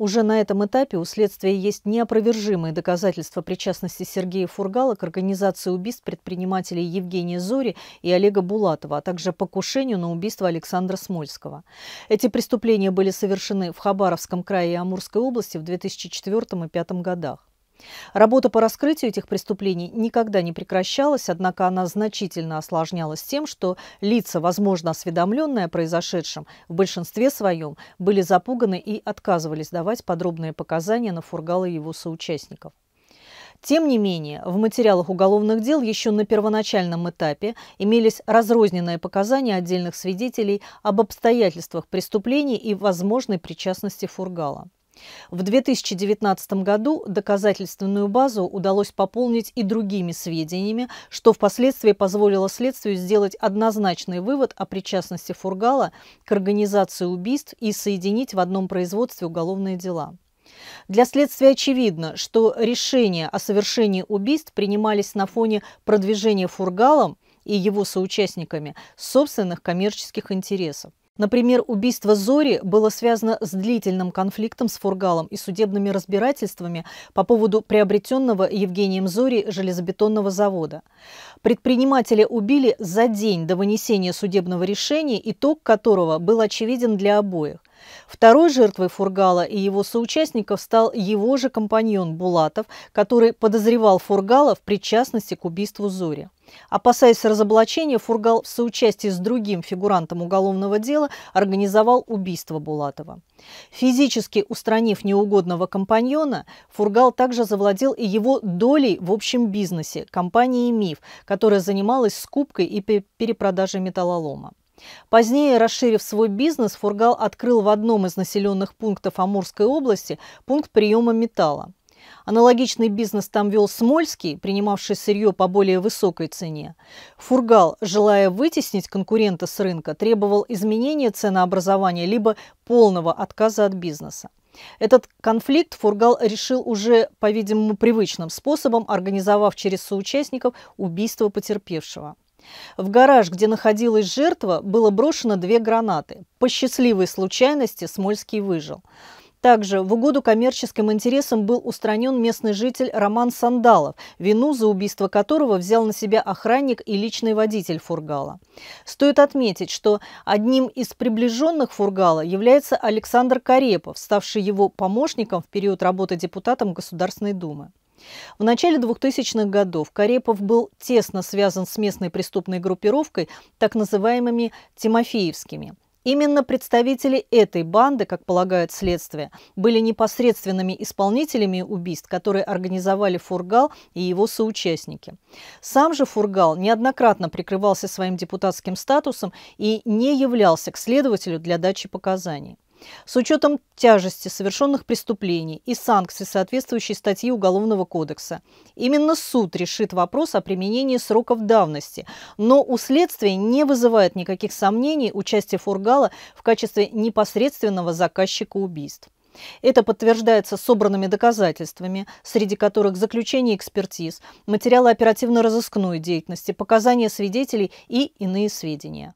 Уже на этом этапе у следствия есть неопровержимые доказательства причастности Сергея Фургала к организации убийств предпринимателей Евгения Зори и Олега Булатова, а также покушению на убийство Александра Смольского. Эти преступления были совершены в Хабаровском крае и Амурской области в 2004 и 2005 годах. Работа по раскрытию этих преступлений никогда не прекращалась, однако она значительно осложнялась тем, что лица, возможно, осведомленные о произошедшем, в большинстве своем были запуганы и отказывались давать подробные показания на Фургала и его соучастников. Тем не менее, в материалах уголовных дел еще на первоначальном этапе имелись разрозненные показания отдельных свидетелей об обстоятельствах преступлений и возможной причастности Фургала. В 2019 году доказательственную базу удалось пополнить и другими сведениями, что впоследствии позволило следствию сделать однозначный вывод о причастности Фургала к организации убийств и соединить в одном производстве уголовные дела. Для следствия очевидно, что решения о совершении убийств принимались на фоне продвижения Фургалом и его соучастниками собственных коммерческих интересов. Например, убийство Зори было связано с длительным конфликтом с Фургалом и судебными разбирательствами по поводу приобретенного Евгением Зори железобетонного завода. Предпринимателя убили за день до вынесения судебного решения, итог которого был очевиден для обоих. Второй жертвой Фургала и его соучастников стал его же компаньон Булатов, который подозревал Фургала в причастности к убийству Зори. Опасаясь разоблачения, Фургал в соучастии с другим фигурантом уголовного дела организовал убийство Булатова. Физически устранив неугодного компаньона, Фургал также завладел и его долей в общем бизнесе – компании «Миф», которая занималась скупкой и перепродажей металлолома. Позднее, расширив свой бизнес, Фургал открыл в одном из населенных пунктов Амурской области пункт приема металла – Аналогичный бизнес там вел Смольский, принимавший сырье по более высокой цене. Фургал, желая вытеснить конкурента с рынка, требовал изменения ценообразования либо полного отказа от бизнеса. Этот конфликт Фургал решил уже, по-видимому, привычным способом, организовав через соучастников убийство потерпевшего. В гараж, где находилась жертва, было брошено две гранаты. По счастливой случайности Смольский выжил. Также в угоду коммерческим интересам был устранен местный житель Роман Сандалов, вину за убийство которого взял на себя охранник и личный водитель Фургала. Стоит отметить, что одним из приближенных Фургала является Александр Карепов, ставший его помощником в период работы депутатом Государственной Думы. В начале 2000-х годов Карепов был тесно связан с местной преступной группировкой, так называемыми «тимофеевскими». Именно представители этой банды, как полагают следствие, были непосредственными исполнителями убийств, которые организовали Фургал и его соучастники. Сам же Фургал неоднократно прикрывался своим депутатским статусом и не являлся к следователю для дачи показаний. С учетом тяжести совершенных преступлений и санкций соответствующей статьи Уголовного кодекса. Именно суд решит вопрос о применении сроков давности, но у следствия не вызывает никаких сомнений участие Фургала в качестве непосредственного заказчика убийств. Это подтверждается собранными доказательствами, среди которых заключение экспертиз, материалы оперативно-розыскной деятельности, показания свидетелей и иные сведения.